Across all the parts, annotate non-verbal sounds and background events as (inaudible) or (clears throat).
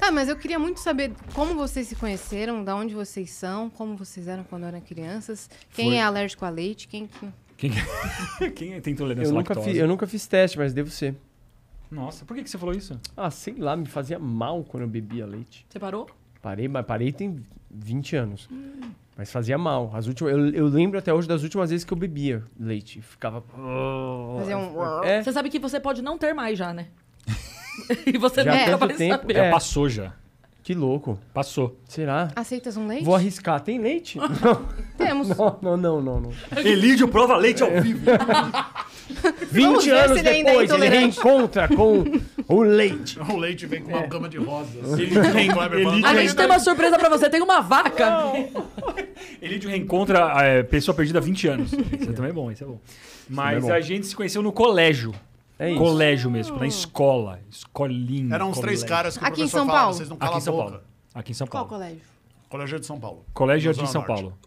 Tá, mas eu queria muito saber como vocês se conheceram, da onde vocês são, como vocês eram quando eram crianças, quem Foi. é alérgico a leite, quem. Quem, (laughs) quem tem intolerância eu nunca fiz, Eu nunca fiz teste, mas devo ser. Nossa, por que, que você falou isso? Ah, sei lá, me fazia mal quando eu bebia leite. Você parou? Parei, mas parei tem 20 anos. Hum. Mas fazia mal. As últimas, eu, eu, lembro até hoje das últimas vezes que eu bebia leite. Ficava. Fazia um. É. Você sabe que você pode não ter mais já, né? (laughs) e você já nunca vai tempo, saber. Já é. passou já. Que louco. Passou. Será? Aceitas um leite? Vou arriscar. Tem leite? (laughs) não. Temos. Não, não, não, não. não. Elídio prova leite ao vivo. 20 (laughs) anos é depois, ele, ele reencontra com o leite. O leite vem com uma é. cama de rosas. a gente tem uma surpresa pra você. Tem uma vaca. Elídio reencontra a é, pessoa perdida há 20 anos. Isso é também bom, isso é bom. Mas é bom. a gente se conheceu no colégio. É colégio mesmo, na escola. Escolinha. Eram uns colégio. três caras que Aqui o em São falava, Paulo. vocês não calam Aqui em São a boca. Paulo. Aqui em São Qual colégio? Colégio de São Paulo. Colégio de São Norte. Paulo.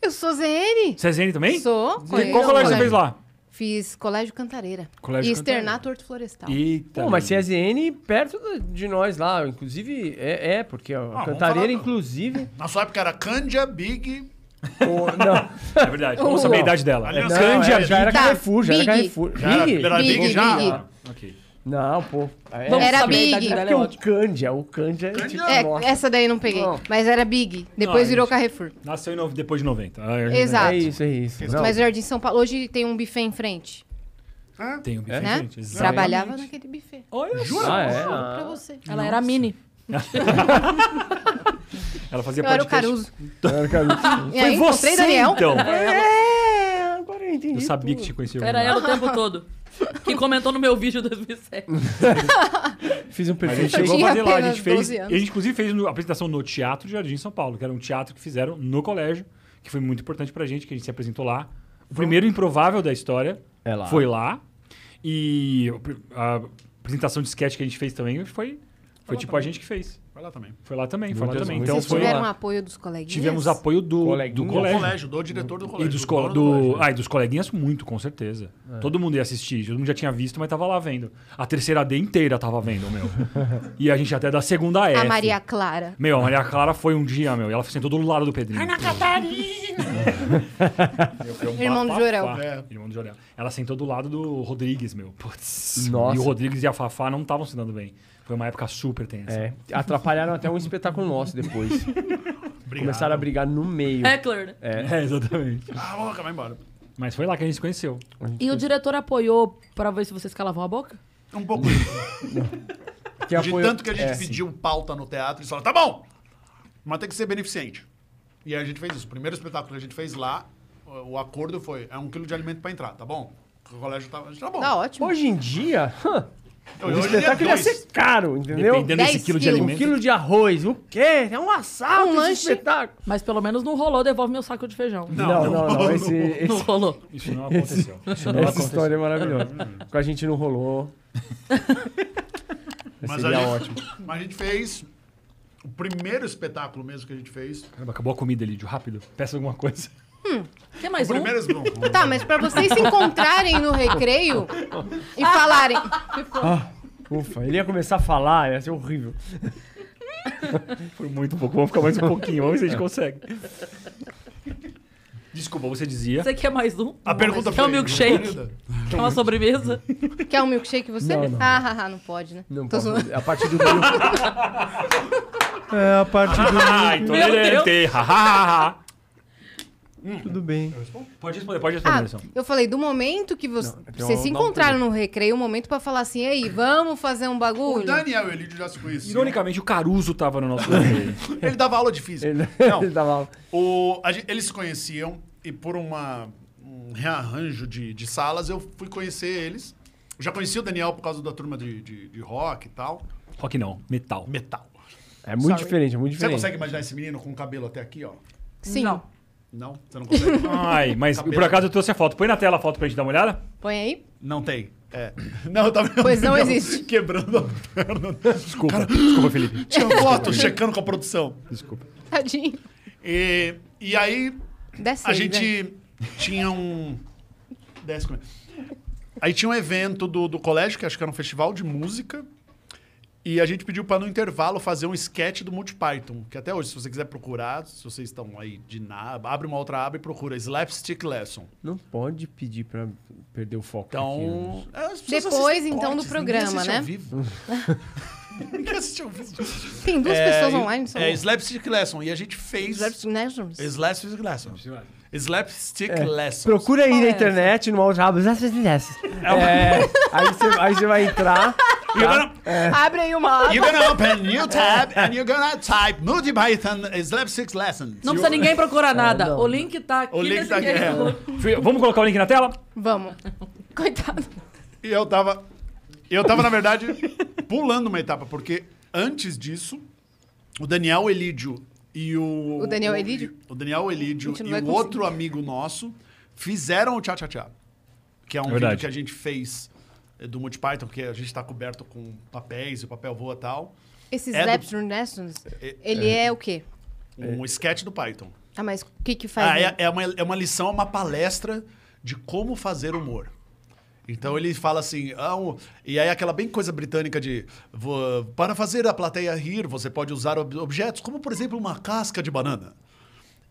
Eu sou ZN. Você é ZN também? Sou. E qual colégio você fez lá? Fiz Colégio Cantareira. Colégio e Cantareira. externato Florestal. Eita. Pô, mas é ZN perto de nós lá, inclusive, é, é, porque ó, Ah, Cantareira, inclusive. Na sua época era Candia, Big, o, não. É verdade. Vamos saber a idade dela. Aliás, é, é já era tá. Carrefour, já era Carrefour. Já era, Big? Era Big, Big já? Big. Ah, ok. Não, pô. É, Vamos era Big. É, o Candia. O Candia é, tipo, Essa daí não peguei. Não. Mas era Big. Depois não, ah, virou Carrefour. Nasceu no, depois de 90. Ah, é Exato. É isso, é isso. Exato. Mas o Jardim São Paulo. Hoje tem um buffet em frente. Ah, tem um buffet é? em frente. Exatamente. Trabalhava naquele buffet. Olha, juro. Ah, é? Pra ah. você. Ela Nossa. era mini. (laughs) Ela fazia eu podcast. Era o Caruso. Eu era o Caruso. (laughs) Foi aí, você, Daniel. então. É, agora eu entendi. Eu sabia tudo. que te conhecia. Era ela o tempo todo. Que comentou no meu vídeo de 2007. (laughs) Fiz um perfil. a gente chegou a fazer lá. A gente fez, a gente inclusive fez uma apresentação no Teatro Jardim São Paulo, que era um teatro que fizeram no colégio, que foi muito importante pra gente, que a gente se apresentou lá. O primeiro improvável da história é lá. foi lá. E a apresentação de sketch que a gente fez também foi foi, foi tipo também. a gente que fez. Foi lá também. Foi lá também, foi lá também. Então, Vocês foi tiveram lá. apoio dos coleguinhas? Tivemos apoio do, do colégio. Do colégio, do diretor do colégio. E dos, do, do, do colégio. Ah, e dos coleguinhas muito, com certeza. É. Todo mundo ia assistir, todo mundo já tinha visto, mas tava lá vendo. A terceira D inteira tava vendo, meu. (laughs) e a gente até da segunda F. A Maria Clara. Meu, a Maria Clara foi um dia, meu, e ela sentou do lado do Pedrinho. Ana Catarina! (laughs) meu, irmão do Jorel. É. Irmão do Jorel. Ela sentou do lado do Rodrigues, meu. Putz. Nossa. E o Rodrigues e a Fafá não estavam se dando bem. Foi uma época super tensa. É. Atrapalharam até um espetáculo nosso depois. (laughs) Começaram a brigar no meio. É, É. (laughs) é, exatamente. Ah, louca, vai embora. Mas foi lá que a gente se conheceu. gente e conheceu. o diretor apoiou pra ver se vocês calavam a boca? Um pouco (laughs) de apoio... tanto que a gente é, pediu sim. pauta no teatro e falou tá bom, mas tem que ser beneficente. E aí a gente fez isso. O primeiro espetáculo que a gente fez lá, o acordo foi, é um quilo de alimento pra entrar, tá bom? O colégio tá, tá bom. Tá ótimo. Hoje em dia... Huh, o espetáculo ia ser caro, entendeu? Dependendo desse quilo de quilos. alimento. Um quilo de arroz, o quê? É um assalto, um lanche. espetáculo. Mas pelo menos não rolou, devolve meu saco de feijão. Não, não, não. Não, não, esse, (laughs) esse, não rolou. Isso não aconteceu. (laughs) Isso não Essa aconteceu. história é maravilhosa. Hum. Com a gente não rolou. (laughs) mas, a é gente, ótimo. mas a gente fez o primeiro espetáculo mesmo que a gente fez. Caramba, acabou a comida ali, rápido. Peça alguma coisa. Quer mais o um? Primeiro é Tá, mas pra vocês se encontrarem no recreio e falarem. Ah, ufa, ele ia começar a falar, ia ser horrível. Foi muito pouco, vamos ficar mais um pouquinho, vamos ver se a gente consegue. Desculpa, você dizia. Você quer mais um? A pergunta foi. Quer um milkshake? Quer uma sobremesa? Quer um milkshake você? Não, não. Ah, ah, ah, não pode, né? Não pode. (laughs) É A parte do ah, milk. Então é, a parte do milk. Ah, intolerante. Hum, Tudo bem. Pode responder, pode responder, ah, Eu falei, do momento que você, não, então vocês se encontraram no recreio, um momento pra falar assim, aí, vamos fazer um bagulho? O Daniel e o Elidio já se conheciam. Ironicamente, o Caruso tava no nosso (laughs) recreio. ele dava aula de física. Ele, (laughs) não, ele dava aula. O, a, eles se conheciam e por uma, um rearranjo de, de salas, eu fui conhecer eles. Eu já conheci o Daniel por causa da turma de, de, de rock e tal. Rock não, metal. Metal. É muito diferente, é muito diferente. Você consegue imaginar esse menino com o cabelo até aqui, ó? Sim. Não. Não, você não consegue. (laughs) Ai, mas por acaso eu trouxe a foto. Põe na tela a foto pra gente dar uma olhada? Põe aí. Não tem. É. Não, tá eu tava. Pois não existe. (laughs) Quebrando a perna. Desculpa. Cara, desculpa, Felipe. Tinha foto, checando com a produção. Desculpa. Tadinho. E, e aí. Desce a gente né? tinha um. Desce comigo. Aí tinha um evento do, do colégio, que acho que era um festival de música. E a gente pediu para no intervalo fazer um sketch do MultiPython, que até hoje, se você quiser procurar, se vocês estão aí de nada, abre uma outra aba e procura Slapstick Lesson. Não pode pedir para perder o foco. Então, aqui, né? É, depois então do programa, né? Ao vivo. (laughs) ninguém assistiu ao vivo. Tem duas é, pessoas online só. É Slapstick Lesson e a gente fez Slapstick Lesson. Slapstick Lesson. Slapstick é. Lessons. Procura aí Qual na é internet, no numa outra aba, Slapstick Lessons. É, é aí você vai entrar (laughs) You're gonna, Abre aí uma aba. you're gonna open new (laughs) tab and you're gonna type MultiPython Slab 6 lessons. Não precisa ninguém procurar é, nada. o link tá aqui O link tá aqui, é. Vamos colocar o link na tela? Vamos. (laughs) Coitado. E eu tava. Eu tava, na verdade, pulando uma etapa, porque antes disso, o Daniel Elídio e o. O Daniel Elídio? O Daniel Elídio e o outro amigo nosso fizeram o Tchá Tchá Tchá. Que é um É vídeo que a gente fez eh, do Monty Python, porque a gente está coberto com papéis e o papel voa tal. Esses é Labs do... É, ele é. é o quê? Um é. sketch do Python. Ah, mas o que que faz? Ah, é, é, uma, é uma lição, uma palestra de como fazer humor. Então ele fala assim, ah, um... e aí aquela bem coisa britânica de para fazer a plateia rir, você pode usar ob objetos, como por exemplo uma casca de banana.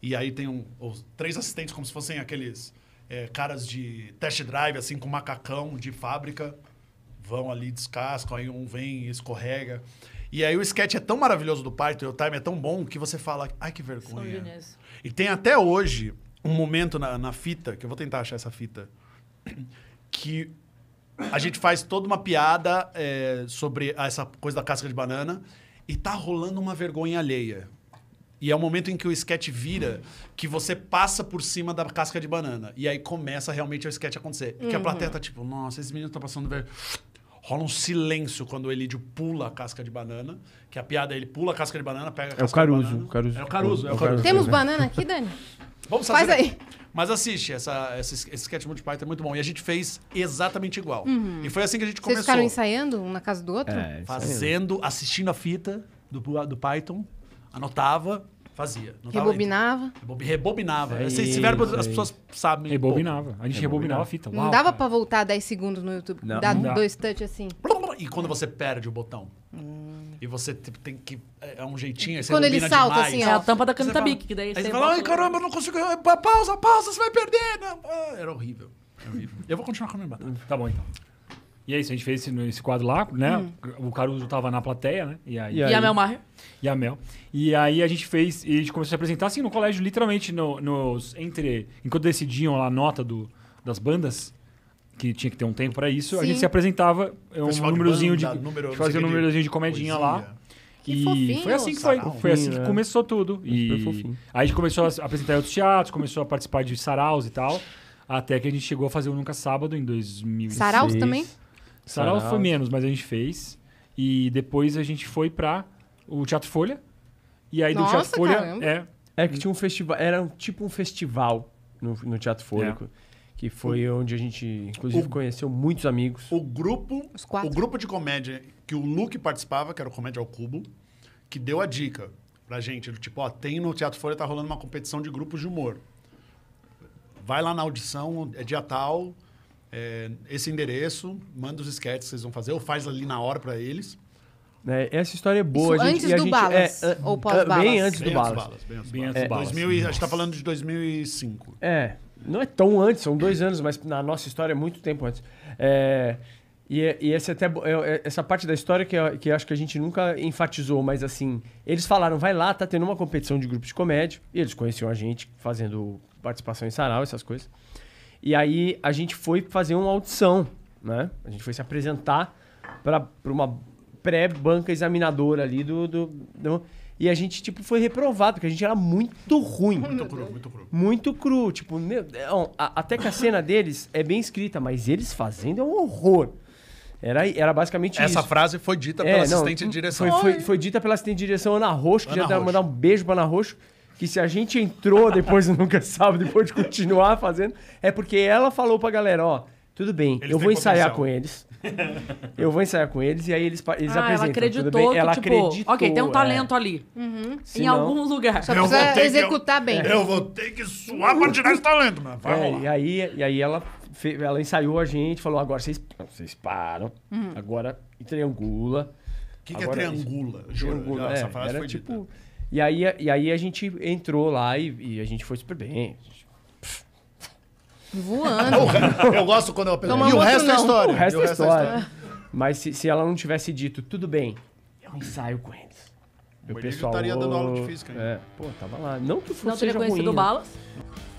E aí tem um, os três assistentes como se fossem aqueles é, caras de test drive, assim, com macacão de fábrica, vão ali, descascam, aí um vem, escorrega. E aí o sketch é tão maravilhoso do Python, o time é tão bom, que você fala, ai que vergonha. E tem até hoje um momento na, na fita, que eu vou tentar achar essa fita, (clears throat) que a gente faz toda uma piada é, sobre essa coisa da casca de banana e tá rolando uma vergonha alheia. E é o momento em que o sketch vira, que você passa por cima da casca de banana. E aí começa realmente o sketch acontecer. Uhum. Que a uhum. plateia tá tipo, nossa, esses menino estão passando velho. Rola um silêncio quando o Elidio pula a casca de banana. Que a piada é ele pula a casca de banana, pega a casca é o Caruso, de banana. Caruso. É o Caruso. É o Caruso. Temos né? banana aqui, Dani? (laughs) Vamos fazer. Faz aí. Mas assiste, essa, essa, esse sketch Monty Python é muito bom. E a gente fez exatamente igual. Uhum. E foi assim que a gente começou. Vocês ficaram ensaiando um na casa do outro? É, Fazendo, assistindo a fita do, do Python. Anotava, fazia. Anotava, rebobinava? Rebob, rebobinava. Sei, sei, esse verbo as é pessoas sabem. Rebobinava. A gente rebobinava, a fita. Uau, não dava para pra voltar 10 segundos no YouTube? Não. Dar não dois touch assim? E quando você perde o botão? Hum. E você tem que. É, é um jeitinho. Aí você Quando ele salta, demais. assim, É a tampa da caneta bique. Que daí aí você fala, ai, caramba, eu não consigo. Pausa, pausa, você vai perder. Não. Né? Ah, era horrível. Era horrível. eu vou continuar comendo batata. Tá bom, então. E é isso, a gente fez esse, esse quadro lá, né? Hum. O Caruso tava na plateia, né? E, aí, e, aí, e a Mel Maher. E a Mel. E aí a gente fez, e a gente começou a apresentar, assim, no colégio, literalmente, no, nos, entre, enquanto decidiam lá a nota do, das bandas, que tinha que ter um tempo para isso, Sim. a gente se apresentava é um númerozinho de, de número, fazia um númerozinho de comedinha poesia. lá. Que e fofinho, foi assim que foi, sarau. foi assim que é. começou tudo. E fofinho. aí a gente começou a apresentar outros teatros, começou a participar de saraus e tal, até que a gente chegou a fazer o Nunca Sábado em 2006. Saraus também? Sarau, foi menos, mas a gente fez. E depois a gente foi para o Teatro Folha. E aí Nossa, do Teatro caramba. Folha. É, é que tinha um festival. Era um, tipo um festival no, no Teatro Folha É. Que foi o, onde a gente, inclusive, o, conheceu muitos amigos. O grupo. O grupo de comédia que o Luke participava, que era o Comédia ao Cubo, que deu a dica pra gente. Tipo, ó, tem no Teatro Folha, tá rolando uma competição de grupos de humor. Vai lá na audição, é dia tal é, esse endereço, manda os esquetes que vocês vão fazer, ou faz ali na hora para eles. É, essa história é boa. Isso, a gente, antes do gente, Balas, é, é ou pós-Balas? É, bem antes do Balas. Bem antes, do é, Balas. a gente está falando de 2005. É, não é tão antes, são dois anos, mas na nossa história é muito tempo antes. É, e, e essa, até, essa parte da história que, que acho que a gente nunca enfatizou, mas assim, eles falaram, vai lá, tá tendo uma competição de grupos de comédia, e eles conheciam a gente fazendo participação em sarau, essas coisas. E aí a gente foi fazer uma audição, né? A gente foi se apresentar para uma pré-banca examinadora ali do, do, do, E a gente, tipo, foi reprovado, porque a gente era muito ruim. Muito cru, muito cru. Muito cru. Tipo, meu, é, até que a cena deles é bem escrita, mas eles fazendo é um horror. Era, era basicamente Essa isso. Essa frase foi dita é, pela não, assistente de direção. Foi, foi, foi, dita pela assistente de direção Ana Roxo, queria Roxo. mandar um beijo pra Ana Roxo, que se a gente entrou depois do Nunca Sabe, depois de continuar fazendo, é porque ela falou pra galera, ó, tudo bem, eles eu vou ensaiar potencial. com eles. Eu vou ensaiar com eles e aí eles, eles ah, apresentam. Ela acreditou, tudo bem? Ela tipo, acreditou. Ok, tem um é. talento é. ali. Uhum. Em algum lugar. Só precisa executar bem. É, eu vou ter que suar pra tirar esse talento, mano. Vai é, e, aí, e aí ela, ela ensaiou a gente, falou: agora vocês, vocês param, uhum. agora triangula. O que, que, é triangula? Juro, essa é, frase era foi tipo. Dita e aí, e aí a gente entrou lá e, e a gente foi super bem. Voando. eu gosto quando eu apelo. E o resto é não. é história. O resto, o é, é história. é história. Mas se, se ela não tivesse dito, tudo bem, eu ensaio com eles. O, o pessoal estaria dando aula de física. Ainda. Né? É, pô, tava lá. Não que fosse não seja ruim. Não teria conhecido ruim, né? Balas? Né?